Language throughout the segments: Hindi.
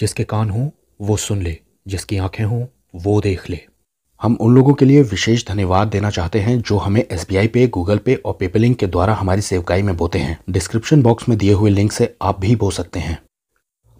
जिसके कान हों वो सुन ले जिसकी आंखें हों वो देख ले हम उन लोगों के लिए विशेष धन्यवाद देना चाहते हैं जो हमें एस पे गूगल पे और पेपलिंक के द्वारा हमारी सेवकाई में बोते हैं डिस्क्रिप्शन बॉक्स में दिए हुए लिंक से आप भी बो सकते हैं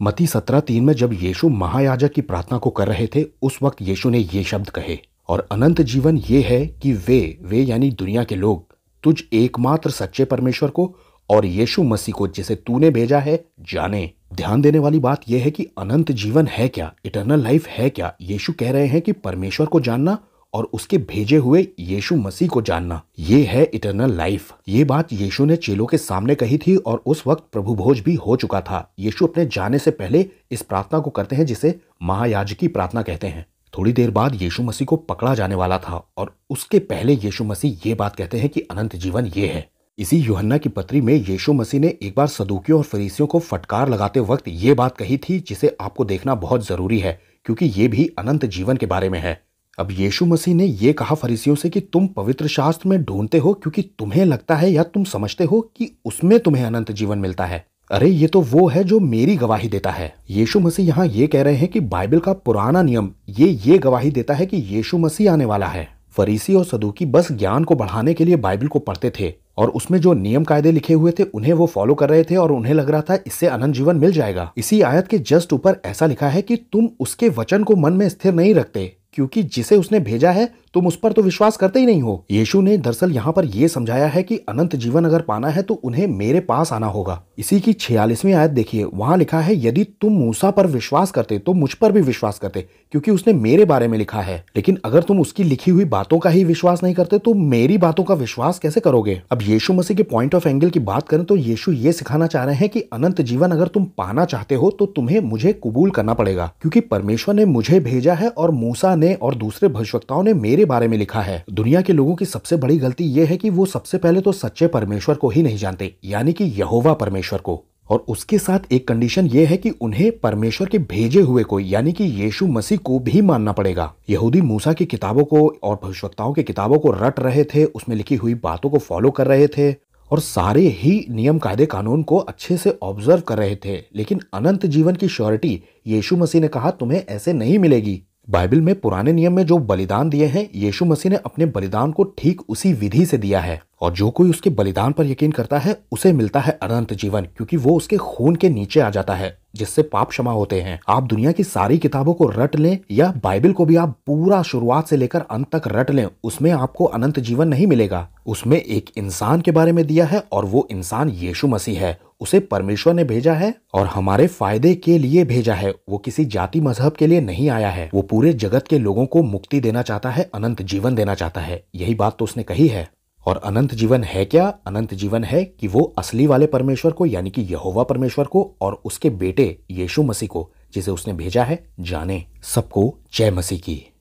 मती सत्रह तीन में जब यीशु महायाजक की प्रार्थना को कर रहे थे उस वक्त यीशु ने ये शब्द कहे और अनंत जीवन ये है कि वे वे यानी दुनिया के लोग तुझ एकमात्र सच्चे परमेश्वर को और यीशु मसीह को जिसे तूने भेजा है जाने ध्यान देने वाली बात यह है कि अनंत जीवन है क्या इटर्नल लाइफ है क्या यीशु कह रहे हैं कि परमेश्वर को जानना और उसके भेजे हुए यीशु मसीह को जानना ये है इटरनल लाइफ ये बात यीशु ने चेलों के सामने कही थी और उस वक्त प्रभु भोज भी हो चुका था यीशु अपने जाने से पहले इस प्रार्थना को करते हैं जिसे महायाज की प्रार्थना कहते हैं थोड़ी देर बाद यीशु मसीह को पकड़ा जाने वाला था और उसके पहले यीशु मसीह ये बात कहते हैं कि अनंत जीवन ये है इसी योहन्ना की पत्री में यीशु मसीह ने एक बार सदुकियों और फरीसियों को फटकार लगाते वक्त ये बात कही थी जिसे आपको देखना बहुत जरूरी है क्योंकि ये भी अनंत जीवन के बारे में है अब यीशु मसीह ने यह कहा फरीसियों से कि तुम पवित्र शास्त्र में ढूंढते हो क्योंकि तुम्हें लगता है या तुम समझते हो कि उसमें तुम्हें अनंत जीवन मिलता है अरे ये तो वो है जो मेरी गवाही देता है यीशु मसीह यहाँ ये कह रहे हैं कि बाइबल का पुराना नियम ये ये गवाही देता है कि यीशु मसीह आने वाला है फरीसी और सदूकी बस ज्ञान को बढ़ाने के लिए बाइबल को पढ़ते थे और उसमें जो नियम कायदे लिखे हुए थे उन्हें वो फॉलो कर रहे थे और उन्हें लग रहा था इससे अनंत जीवन मिल जाएगा इसी आयत के जस्ट ऊपर ऐसा लिखा है कि तुम उसके वचन को मन में स्थिर नहीं रखते क्योंकि जिसे उसने भेजा है तुम उस पर तो विश्वास करते ही नहीं हो यीशु ने दरअसल यहाँ पर यह समझाया है कि अनंत जीवन अगर पाना है तो उन्हें मेरे पास आना होगा इसी की छियालीसवीं आयत देखिए वहां लिखा है यदि तुम मूसा पर विश्वास करते तो मुझ पर भी विश्वास करते क्योंकि उसने मेरे बारे में लिखा है लेकिन अगर तुम उसकी लिखी हुई बातों का ही विश्वास नहीं करते तो मेरी बातों का विश्वास कैसे करोगे अब यीशु मसीह के पॉइंट ऑफ एंगल की बात करें तो यीशु ये सिखाना चाह रहे हैं कि अनंत जीवन अगर तुम पाना चाहते हो तो तुम्हें मुझे कबूल करना पड़ेगा क्योंकि परमेश्वर ने मुझे भेजा है और मूसा ने और दूसरे भविष्यताओं ने मेरे के बारे में लिखा है दुनिया के लोगों की सबसे बड़ी गलती ये है कि वो सबसे पहले तो सच्चे परमेश्वर को ही नहीं जानते यानी कि यहोवा परमेश्वर को और उसके साथ एक कंडीशन ये है कि उन्हें परमेश्वर के भेजे हुए को यानी कि यीशु मसीह को भी मानना पड़ेगा यहूदी मूसा की किताबों को और भविष्यताओं की किताबों को रट रहे थे उसमें लिखी हुई बातों को फॉलो कर रहे थे और सारे ही नियम कायदे कानून को अच्छे से ऑब्जर्व कर रहे थे लेकिन अनंत जीवन की श्योरिटी यीशु मसीह ने कहा तुम्हें ऐसे नहीं मिलेगी बाइबल में पुराने नियम में जो बलिदान दिए हैं यीशु मसीह ने अपने बलिदान को ठीक उसी विधि से दिया है और जो कोई उसके बलिदान पर यकीन करता है उसे मिलता है अनंत जीवन क्योंकि वो उसके खून के नीचे आ जाता है जिससे पाप क्षमा होते हैं आप दुनिया की सारी किताबों को रट लें या बाइबल को भी आप पूरा शुरुआत से लेकर अंत तक रट लें उसमें आपको अनंत जीवन नहीं मिलेगा उसमें एक इंसान के बारे में दिया है और वो इंसान यीशु मसीह है उसे परमेश्वर ने भेजा है और हमारे फायदे के लिए भेजा है वो किसी जाति मजहब के लिए नहीं आया है वो पूरे जगत के लोगों को मुक्ति देना चाहता है अनंत जीवन देना चाहता है यही बात तो उसने कही है और अनंत जीवन है क्या अनंत जीवन है कि वो असली वाले परमेश्वर को यानी कि यहोवा परमेश्वर को और उसके बेटे यीशु मसीह को जिसे उसने भेजा है जाने सबको जय मसीह की